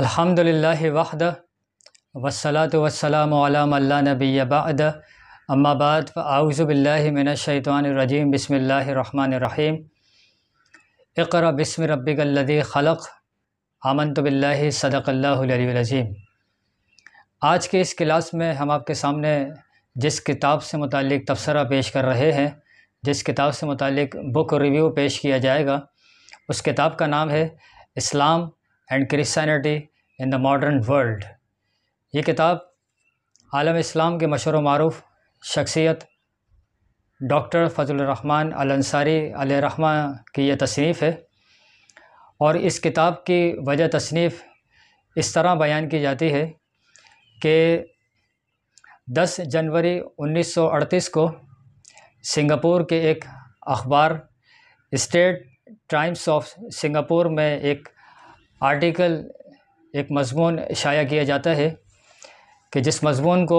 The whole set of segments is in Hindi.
अल्हम्दुलिल्लाह वहद वसलात वसलाम अला नबी बाद अम्माबाद आउज़बिल्लिमिनशैतवानरजीम बसमीम इकर बसम रबिकल्लि ख़लक़ आमन तबिल्ला सदक़ल्लाजीम आज के इस क्लास में हम आपके सामने जिस किताब से मुतक़ तबसरा पेश कर रहे हैं जिस किताब से मुतक़ बुक रिव्यू पेश किया जाएगा उस किताब का नाम है Islam and Christianity in the modern world ये किताब आलम इस्लाम के मशहूर मरूफ शख्सियत डॉक्टर फजलरहमान अलसारी अलरहमा की यह तसनीफ़ है और इस किताब की वजह तसनीफ़ इस तरह बयान की जाती है कि 10 जनवरी 1938 को सिंगापुर के एक अखबार स्टेट टाइम्स ऑफ सिंगापुर में एक आर्टिकल एक मजमून शाया किया जाता है कि जिस मजमून को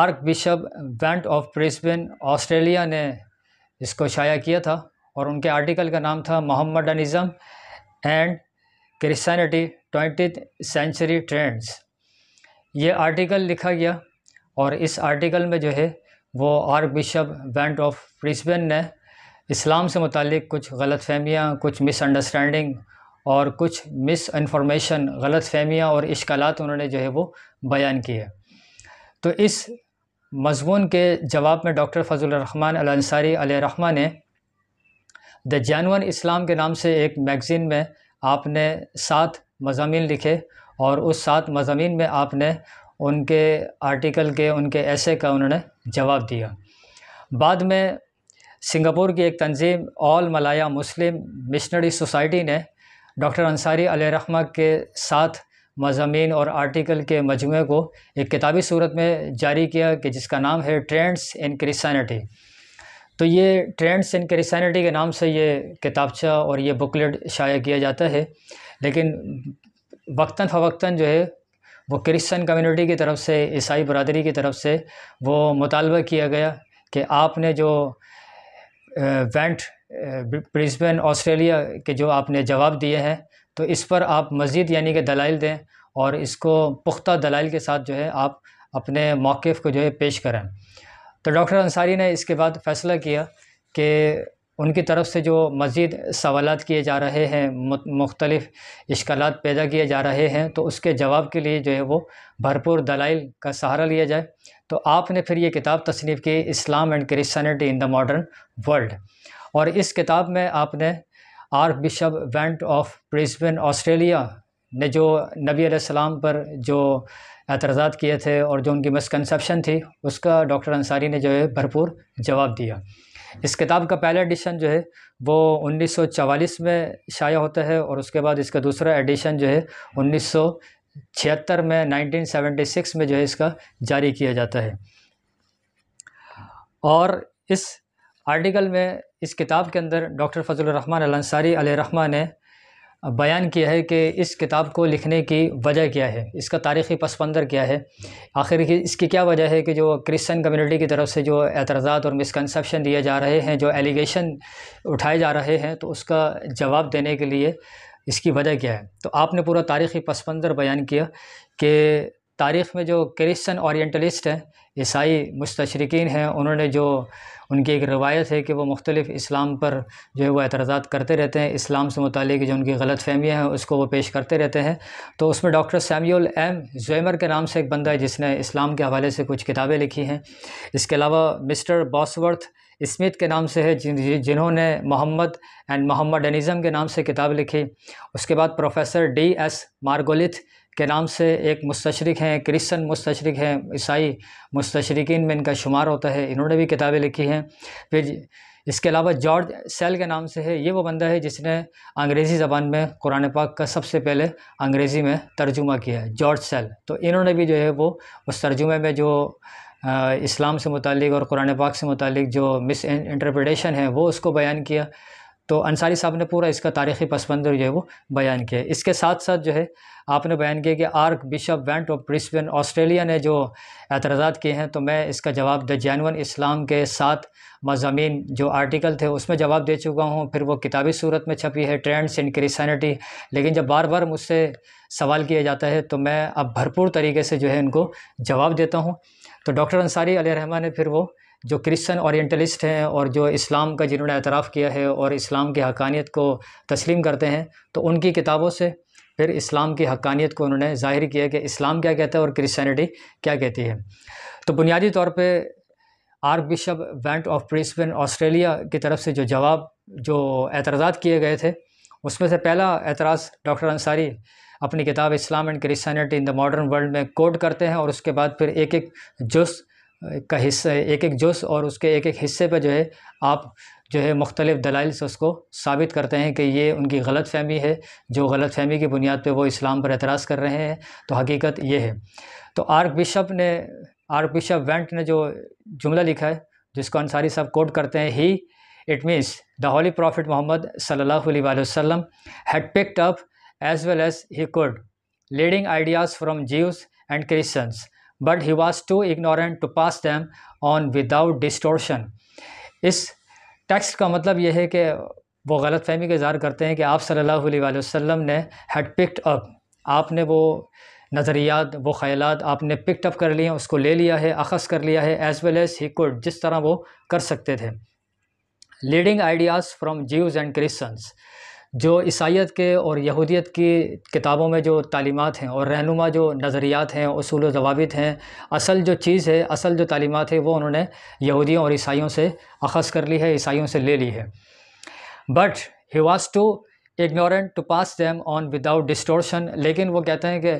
archbishop Wand of Brisbane Australia ने इसको शाया किया था और उनके आर्टिकल का नाम था Mohammedanism and Christianity twenty century trends ये आर्टिकल लिखा गया और इस आर्टिकल में जो है वो archbishop Wand of Brisbane ने इस्लाम से मुतक़ कुछ गलत फहमियाँ कुछ मिसअंडरस्टैंडिंग और कुछ मिस इन्फॉर्मेशन गलत फहमियाँ और इश्कालात उन्होंने जो है वो बयान किए तो इस मजमून के जवाब में डॉक्टर फजलरहमान अलसारी रहमा ने द जैनवन इस्लाम के नाम से एक मैगज़ीन में आपने सात मजामी लिखे और उस सात मजामी में आपने उनके आर्टिकल के उनके ऐसे का उन्होंने जवाब दिया बाद में सिंगापुर की एक तंजीम All Malaya Muslim missionary society ने डॉक्टर अंसारी अलहमा के साथ मजामी और आर्टिकल के मजमू को एक किताबी सूरत में जारी किया कि जिसका नाम है ट्रेंड्स इन क्रिसैनिटी तो ये ट्रेंड्स इन क्रिसैनिटी के नाम से ये किताबचा और ये बुकलेट शाया किया जाता है लेकिन वक्ता फ़वक्ता जो है वो क्रिश्चन कम्युनिटी की तरफ से ईसाई बरदरी की तरफ से वो मुतालबा किया गया कि आपने जो वेंट ब्रिस्बेन ऑस्ट्रेलिया के जो आपने जवाब दिए हैं तो इस पर आप मज़ीद यानी कि दलाइल दें और इसको पुख्ता दलाइल के साथ जो है आप अपने मौक़ को जो है पेश करें तो डॉक्टर अंसारी ने इसके बाद फ़ैसला किया कि उनकी तरफ से जो मज़ीद सवाल किए जा रहे हैं मुख्तलिफ़ इश्काल पैदा किए जा रहे हैं तो उसके जवाब के लिए जो है वो भरपूर दलाइल का सहारा लिया जाए तो आपने फिर ये किताब तसनीफ़ की Islam and Christianity in the modern world और इस किताब में आपने archbishop Wand of Brisbane Australia ने जो नबी सलाम पर जो एतराज़ा किए थे और जो उनकी मिसकनसप्शन थी उसका डॉक्टर अंसारी ने जो है भरपूर जवाब दिया इस किताब का पहला एडिशन जो है वो 1944 में शाया होता है और उसके बाद इसका दूसरा एडिशन जो है छिहत्तर में 1976 में जो है इसका जारी किया जाता है और इस आर्टिकल में इस किताब के अंदर डॉक्टर फजलरहमान अलसारी रहमा ने बयान किया है कि इस किताब को लिखने की वजह क्या है इसका तारीख़ी पसमंदर क्या है आखिर इसकी क्या वजह है कि जो क्रिश्चियन कम्युनिटी की तरफ से जो एतराज़ा और मिसकनसप्शन दिए जा रहे हैं जो एलिगेशन उठाए जा रहे हैं तो उसका जवाब देने के लिए इसकी वजह क्या है तो आपने पूरा तारीख़ी पस मंज़र बयान किया कि तारीख़ में जो क्रिश्चन औरटलिस्ट हैं ईसाई मुस्तरकिन हैं उन्होंने जो उनकी एक रवायत है कि वो मुख्तलिफ़ इस्लाम पर जो है वो एतराज़ा करते रहते हैं इस्लाम से मुतल जो उनकी गलत फहमियाँ हैं उसको वो पेश करते रहते हैं तो उसमें डॉक्टर सैम्यूल एम जोमर के नाम से एक बंदा है जिसने इस्लाम के हवाले से कुछ किताबें लिखी हैं इसके अलावा मिस्टर बॉसवर्थ स्मिथ के नाम से है जिन जिन्होंने मोहम्मद एंड मोहम्मद एनिज़म के नाम से किताब लिखी उसके बाद प्रोफेसर डी एस मार्गोलिथ के नाम से एक मुस्तशरक हैं क्रिश्चन मुस्तशरक हैं ईसाई मुस्तशरकिन में इनका शुमार होता है इन्होंने भी किताबें लिखी हैं फिर इसके अलावा जॉर्ज सेल के नाम से है ये वो बंदा है जिसने अंग्रेज़ी ज़बान में कुरान पाक का सबसे पहले अंग्रेज़ी में तर्जुमा किया है जॉर्ज सेल तो इन्होंने भी जो है वो उस तर्जुमे में जो इस्लाम से मुतलिक और कुरान पाक से मुतलिक जो मिस इंटरप्रटेशन है वो उसको बयान किया तो अंसारी साहब ने पूरा इसका तारीख़ी पस मंज़र जो है वो बयान किया इसके साथ साथ जो है आपने बयान किया कि archbishop Wand of Brisbane Australia ने जो एतराजा किए हैं तो मैं इसका जवाब द जैनवन इस्लाम के साथ मजामी जो आर्टिकल थे उसमें जवाब दे चुका हूँ फिर वो किताबी सूरत में छपी है ट्रेंड्स इन क्रिसनिटी लेकिन जब बार बार मुझसे सवाल किया जाता है तो मैं अब भरपूर तरीके से जो है इनको जवाब देता हूँ तो डॉक्टर अंसारी अली रहमान ने फिर वो जो क्रिश्चन ओरिएंटलिस्ट हैं और जो इस्लाम का जिन्होंने एतराफ़ किया है और इस्लाम की हकानियत को तस्लीम करते हैं तो उनकी किताबों से फिर इस्लाम की हकानियत को उन्होंने जाहिर किया कि इस्लाम क्या कहता है और क्रिश्चनिटी क्या कहती है तो बुनियादी तौर पर archbishop Wand of Brisbane Australia की तरफ से जो जवाब जो एतराज किए गए थे उसमें से पहला एतराज़ डॉक्टर अंसारी अपनी किताब Islam and Christianity in the modern world में कोड करते हैं और उसके बाद फिर एक एक जुस का हिस्सा एक एक जुस और उसके एक एक हिस्से पर जो है आप जो है मुख्तलिफ़ दलाइल से उसको साबित करते हैं कि ये उनकी गलत फहमी है जो गलत फहमी की बुनियाद पर वो इस्लाम पर एतराज़ कर रहे हैं तो हकीकत ये है तो आर्क बिशप ने आर्क बिशप वेंट ने जो जुमला लिखा है जिसको अंसारी साहब कोट करते हैं he it means the holy prophet Muhammad सल्लल्लाहु अलैहि वसल्लम had picked up as well as he could, leading ideas from Jews and Christians, but he was too ignorant to pass them on without distortion. is text ka matlab ye hai कि wo galat fehmi ka izhar karte hain कि aap sallallahu alaihi wasallam ne had picked up aapne wo नज़रियात वो ख्यालात आपने पिकट अप कर लिए उसको ले लिया है अखस कर लिया है as well as he could जिस तरह वो कर सकते थे leading ideas from Jews and Christians जो ईसाइत के और यहूदियत की किताबों में जो तालीमत हैं और रहनुमा जो नज़रियात हैं असूल जवाबित हैं असल जो चीज़ है असल जो तालीमत है वो उन्होंने यहूदियों और ईसाइयों से अखज़ कर ली है ईसाइयों से ले ली है but he was too ignorant to pass them on without distortion लेकिन वो कहते हैं कि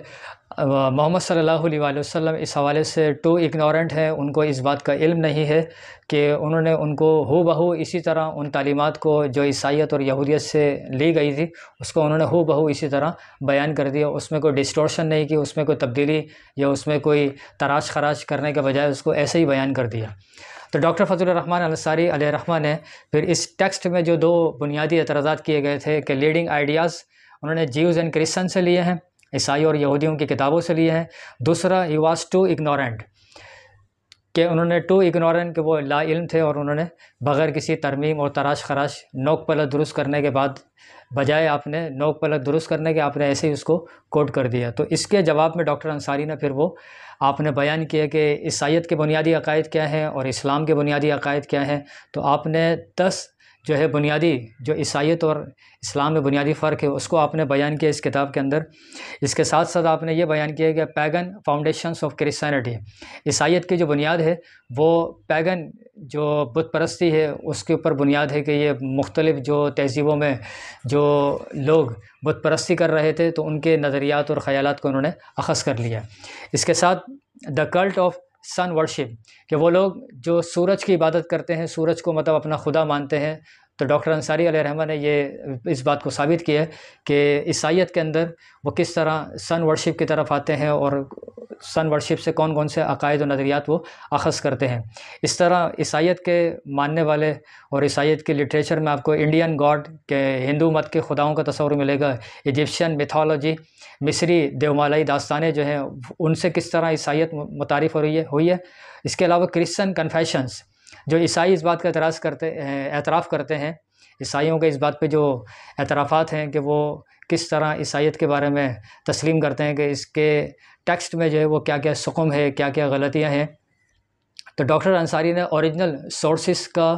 मोहम्मद सल्लल्लाहु अलैहि वसल्लम इस हवाले से टू इग्नोरेंट हैं उनको इस बात का इल्म नहीं है कि उन्होंने उनको हो बहू इसी तरह उन तालीमत को जो ईसाइत और यहूदियत से ली गई थी उसको उन्होंने हो बहू इसी तरह बयान कर दिया उसमें कोई डिस्टोर्शन नहीं की उसमें कोई तब्दीली या उसमें कोई तराश खराश करने के बजाय उसको ऐसे ही बयान कर दिया तो डॉक्टर फजलरहमान अंसारी रहमा ने फिर इस टेक्स्ट में जो दो बुनियादी एतराज़ा किए गए थे कि लीडिंग आइडियाज़ उन्होंने जीव एंड क्रिश्चन से लिए हैं ईसाई और यहूदियों की किताबों से लिए हैं दूसरा ही वॉज टू इग्नोरेंट कि उन्होंने टू इग्नोरेंट के वो ला इल्म थे और उन्होंने बग़ैर किसी तरमीम और तराश खराश नोक पलट दुरुस्त करने के बाद बजाय आपने नोक पलत दुरुस्त करने के आपने ऐसे ही उसको कोट कर दिया तो इसके जवाब में डॉक्टर अंसारी ने फिर वो आपने बयान किया कि ईसाइत के बुनियादी अकायद क्या हैं और इस्लाम के बुनियादी अकायद क्या हैं तो आपने दस जो है बुनियादी जो ईसाइत और इस्लाम में बुनियादी फ़र्क है उसको आपने बयान किया इस किताब के अंदर इसके साथ साथ आपने ये बयान किया कि पैगन फाउंडेशंस ऑफ क्रिश्चियनिटी ईसाइत की जो बुनियाद है वो पैगन जो बुत परस्ती है उसके ऊपर बुनियाद है कि ये मुख्तलिफ़ जो तहजीबों में जो लोग बुत परस्ती कर रहे थे तो उनके नज़रियात और ख़्याल को उन्होंने अखज़ कर लिया इसके साथ the cult of sun worship कि वो लोग जो सूरज की इबादत करते हैं सूरज को मतलब अपना खुदा मानते हैं तो डॉक्टर अंसारी रहमान ने ये इस बात को साबित किया है कि ईसाइत के अंदर वो किस तरह सन वर्शिप की तरफ आते हैं और सन वर्शिप से कौन कौन से अकायद और नज़रियात वो अखज़ करते हैं इस तरह ईसाइत के मानने वाले और ईसाइत के लिटरेचर में आपको इंडियन गॉड के हिंदू मत के खुदाओं का तस्वर मिलेगा इजिप्शियन मिथोलॉजी मिस्री देवमालाई दास्तानें जो हैं उनसे किस तरह ईसाइत मुतारफ़ हो रही है हुई है इसके अलावा क्रिश्चन कन्फेशंस जो ईसाई इस बात का एतराज़ करते हैं एतराफ़ करते हैं ईसाइयों के इस बात पे जो एतराफ़ात हैं कि वो किस तरह ईसाइत के बारे में तस्लीम करते हैं कि इसके टेक्स्ट में जो है वो क्या क्या सुकम है क्या क्या गलतियाँ हैं तो डॉक्टर अंसारी ने ओरिजिनल सोर्सिस का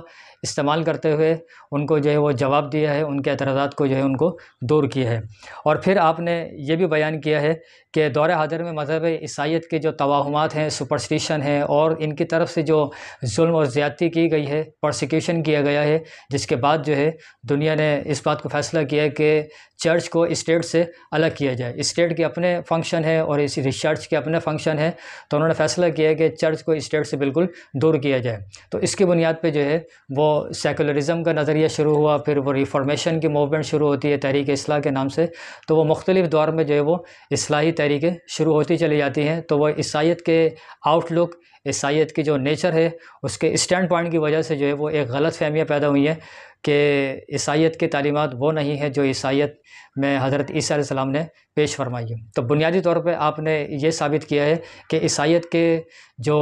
इस्तेमाल करते हुए उनको जो है वो जवाब दिया है उनके एतराज़ा को जो है उनको दूर किया है और फिर आपने ये भी बयान किया है कि दौर हाजिर में मजहब ईसाइत के जो तोहमत हैं सुपरस्टिशन हैं और इनकी तरफ से जो जुल्म और ज़्यादती की गई है प्रोसिक्यूशन किया गया है जिसके बाद जो है दुनिया ने इस बात को फ़ैसला किया है कि चर्च को इस्टेट से अलग किया जाए इस्टेट के अपने फंक्शन है और इसी रिसर्च के अपने फंक्शन है तो उन्होंने फ़ैसला किया है कि चर्च को इस्टेट से बिल्कुल दूर किया जाए तो इसकी बुनियाद पर जो है वो सेकुलरिज़म का नज़रिया शुरू हुआ फिर वो रिफॉर्मेशन की मूवमेंट शुरू होती है तहरीक असलाह के नाम से तो वो मुख्तलिफ़ दौर में जो है वो इसलाही तहरीकें शुरू होती चली जाती हैं तो वह ईसाइत के आउटलुक ईसाइत की जो नेचर है उसके स्टैंड पॉइंट की वजह से जो है वो एक गलत फहमियाँ पैदा हुई हैं कि ईसाइत की तलीमत वो नहीं है जो ईसाइत में हज़रत ईसीम ने पेश फरमाई है तो बुनियादी तौर पर आपने ये साबित किया है कि ईसाइत के जो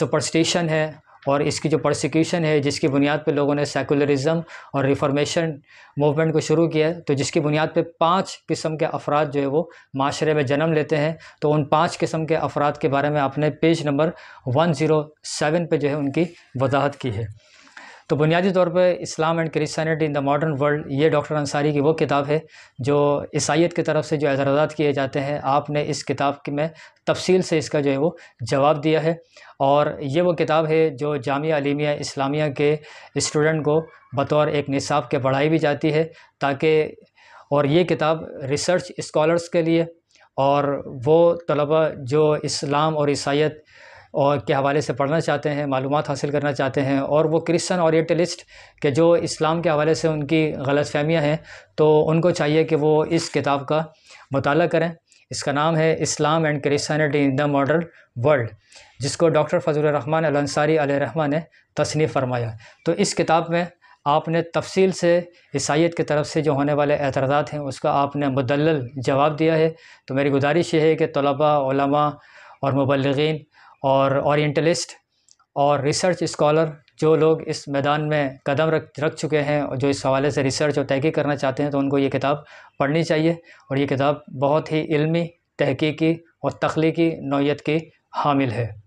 सुपरस्टिशन है और इसकी जो प्रोसिक्यूशन है जिसकी बुनियाद पर लोगों ने सेकुलरिज़म और रिफॉर्मेशन मूवमेंट को शुरू किया तो जिसकी बुनियाद पर पाँच किस्म के अफराद जो है वो माशरे में जन्म लेते हैं तो उन पाँच किस्म के अफराद के बारे में आपने page number one zero seven पर जो है उनकी वजाहत की है तो बुनियादी तौर पर Islam and Christianity in the modern world ये डॉक्टर अंसारी की वो किताब है जो ईसाइत की तरफ से जो एतराज़ात किए जाते हैं आपने इस किताब में तफसील से इसका जो है वो जवाब दिया है और ये वो किताब है जो जामिया अलीमिया इस्लामिया के स्टूडेंट को बतौर एक निसाब के पढ़ाई भी जाती है ताकि और ये किताब रिसर्च इस्कॉलर्स के लिए और वो तलबा जो इस्लाम और ईसाइत और के हवाले से पढ़ना चाहते हैं मालूम हासिल करना चाहते हैं और वो क्रिश्चन औरटलिस्ट के जो इस्लाम के हवाले से उनकी गलत फहमियाँ हैं तो उनको चाहिए कि वो इस किताब का मताल करें इसका नाम है Islam and Christianity in the modern world जिसको डॉक्टर फजल रहमान अलसारी ने तसनी फरमाया तो इस किताब में आपने तफसील से ईसाइत की तरफ से जो होने वाले एतराज़ात हैं उसका आपने मुदल जवाब दिया है तो मेरी गुजारिश ये है कि तलबा और मबलगिन और ओरिएंटलिस्ट और रिसर्च स्कॉलर जो लोग इस मैदान में कदम रख रख चुके हैं और जो इस हवाले से रिसर्च और तहकीक करना चाहते हैं तो उनको ये किताब पढ़नी चाहिए और ये किताब बहुत ही इल्मी तहकीकी और तख्लीकी नौीय की हामिल है